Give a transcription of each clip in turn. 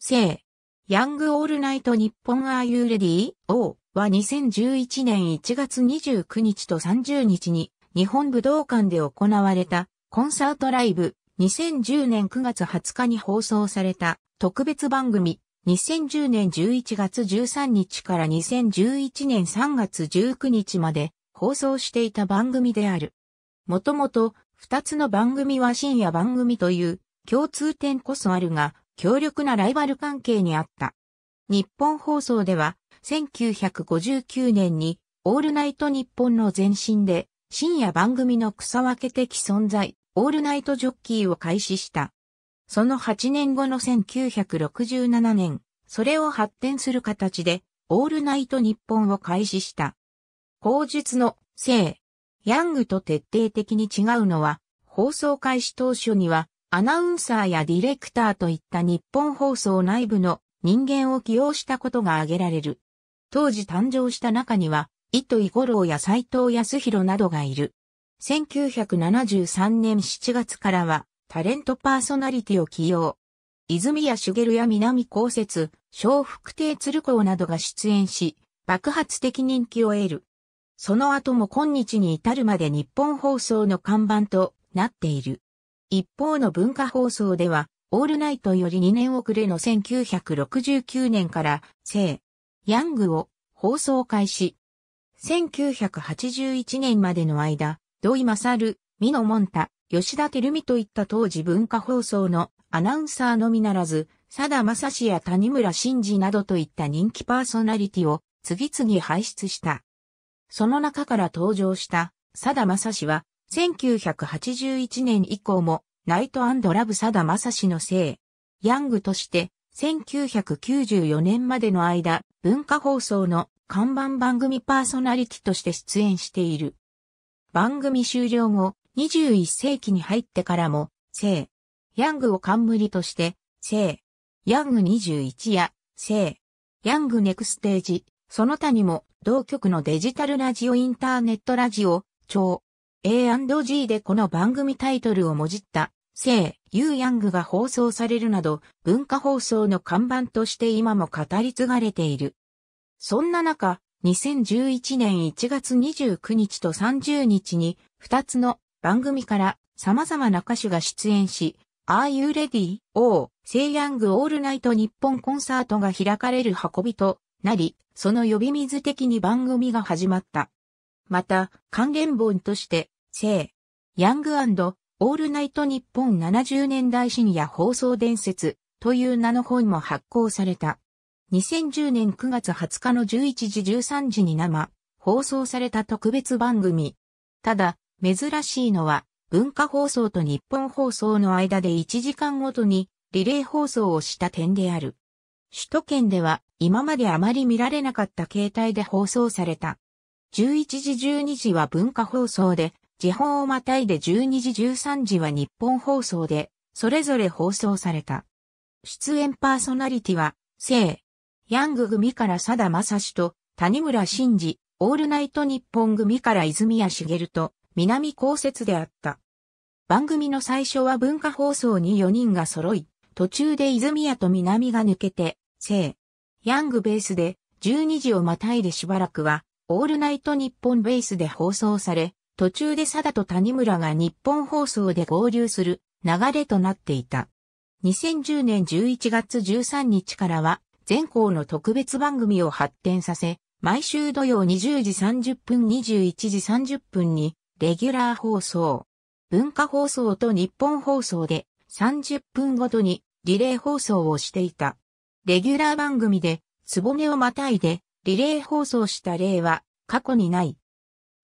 生。ヤングオールナイト日本アーユーレディー a O は2011年1月29日と30日に日本武道館で行われたコンサートライブ2010年9月20日に放送された特別番組2010年11月13日から2011年3月19日まで放送していた番組である。もともと2つの番組は深夜番組という共通点こそあるが、強力なライバル関係にあった。日本放送では、1959年に、オールナイト日本の前身で、深夜番組の草分け的存在、オールナイトジョッキーを開始した。その8年後の1967年、それを発展する形で、オールナイト日本を開始した。口述の性、ヤングと徹底的に違うのは、放送開始当初には、アナウンサーやディレクターといった日本放送内部の人間を起用したことが挙げられる。当時誕生した中には、糸井五郎や斎藤康弘などがいる。1973年7月からは、タレントパーソナリティを起用。泉谷茂や南高設、小福亭鶴光などが出演し、爆発的人気を得る。その後も今日に至るまで日本放送の看板となっている。一方の文化放送では、オールナイトより2年遅れの1969年から、聖、ヤングを放送開始。1981年までの間、土井勝、美野モンタ、吉田照美といった当時文化放送のアナウンサーのみならず、佐田正史や谷村新司などといった人気パーソナリティを次々輩出した。その中から登場した佐田正史は1981年以降も、ナイトラブサダ・マサシの姓、ヤングとして、1994年までの間、文化放送の看板番組パーソナリティとして出演している。番組終了後、21世紀に入ってからも、姓、ヤングを冠として、姓、ヤング21や、姓、ヤングネクステージ、その他にも、同局のデジタルラジオインターネットラジオ、超、A&G でこの番組タイトルをもじった、聖、ユーヤングが放送されるなど、文化放送の看板として今も語り継がれている。そんな中、2011年1月29日と30日に、2つの番組から様々な歌手が出演し、Are You Ready? を、セイヤングオールナイト日本コンサートが開かれる運びとなり、その呼び水的に番組が始まった。また、還元本として、聖、ヤングオールナイト日本70年代深夜放送伝説という名の本も発行された。2010年9月20日の11時13時に生、放送された特別番組。ただ、珍しいのは、文化放送と日本放送の間で1時間ごとにリレー放送をした点である。首都圏では今まであまり見られなかった形態で放送された。11時12時は文化放送で、時報をまたいで12時13時は日本放送で、それぞれ放送された。出演パーソナリティは、聖、ヤング組から佐田正史と、谷村新司、オールナイト日本組から泉谷茂と、南高設であった。番組の最初は文化放送に4人が揃い、途中で泉谷と南が抜けて、聖、ヤングベースで、12時をまたいでしばらくは、オールナイト日本ベースで放送され、途中で佐田と谷村が日本放送で合流する流れとなっていた。2010年11月13日からは、全校の特別番組を発展させ、毎週土曜20時30分21時30分にレギュラー放送。文化放送と日本放送で30分ごとにリレー放送をしていた。レギュラー番組で、つぼねをまたいでリレー放送した例は過去にない。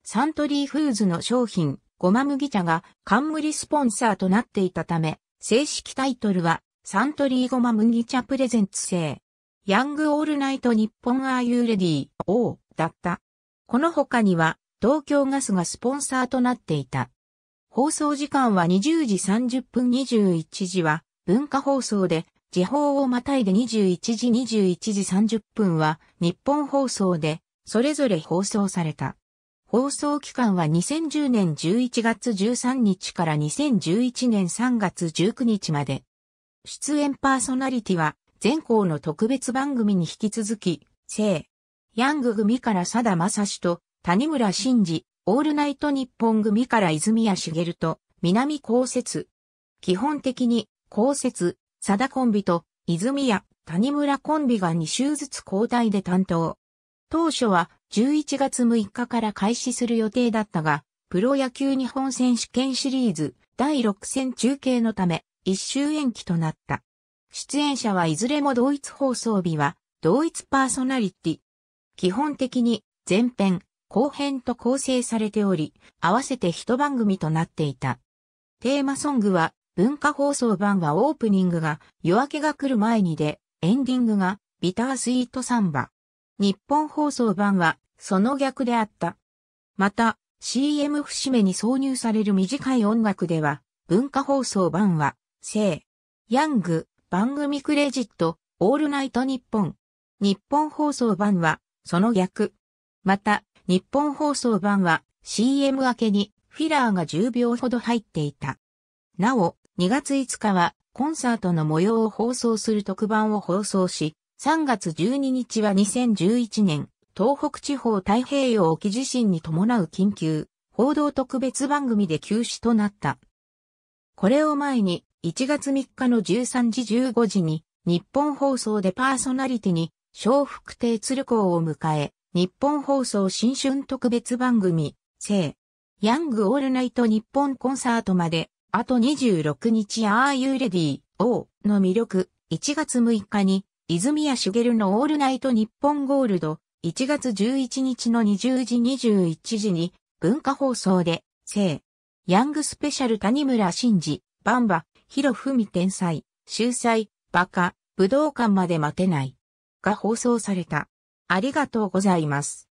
サントリーフーズの商品、ごま麦茶が冠スポンサーとなっていたため、正式タイトルはサントリーごま麦茶プレゼンツ製。ヤングオールナイト日本アーユーレディー O だった。この他には東京ガスがスポンサーとなっていた。放送時間は20時30分21時は文化放送で時報をまたいで21時21時30分は日本放送でそれぞれ放送された。放送期間は2010年11月13日から2011年3月19日まで。出演パーソナリティは全校の特別番組に引き続き、聖、ヤング組から佐田正史と谷村新司、オールナイト日本組から泉谷茂と南公設。基本的に公設、佐田コンビと、泉谷、谷村コンビが2週ずつ交代で担当。当初は11月6日から開始する予定だったが、プロ野球日本選手権シリーズ第6戦中継のため、1周延期となった。出演者はいずれも同一放送日は、同一パーソナリティ。基本的に前編、後編と構成されており、合わせて一番組となっていた。テーマソングは文化放送版はオープニングが夜明けが来る前にで、エンディングがビタースイートサンバ。日本放送版はその逆であった。また、CM 節目に挿入される短い音楽では、文化放送版は、聖、ヤング、番組クレジット、オールナイト日本。日本放送版は、その逆。また、日本放送版は、CM 明けに、フィラーが10秒ほど入っていた。なお、2月5日はコンサートの模様を放送する特番を放送し、3月12日は2011年、東北地方太平洋沖地震に伴う緊急、報道特別番組で休止となった。これを前に、1月3日の13時15時に、日本放送でパーソナリティに、小福亭鶴光を迎え、日本放送新春特別番組、聖、ヤングオールナイト日本コンサートまであと26日 Are You Ready? O の魅力、1月6日に、泉谷茂のオールナイト日本ゴールド、1月11日の20時21時に、文化放送で、聖、ヤングスペシャル谷村新司、バンバ、ヒロフミ天才、秀才、バカ、武道館まで待てない。が放送された。ありがとうございます。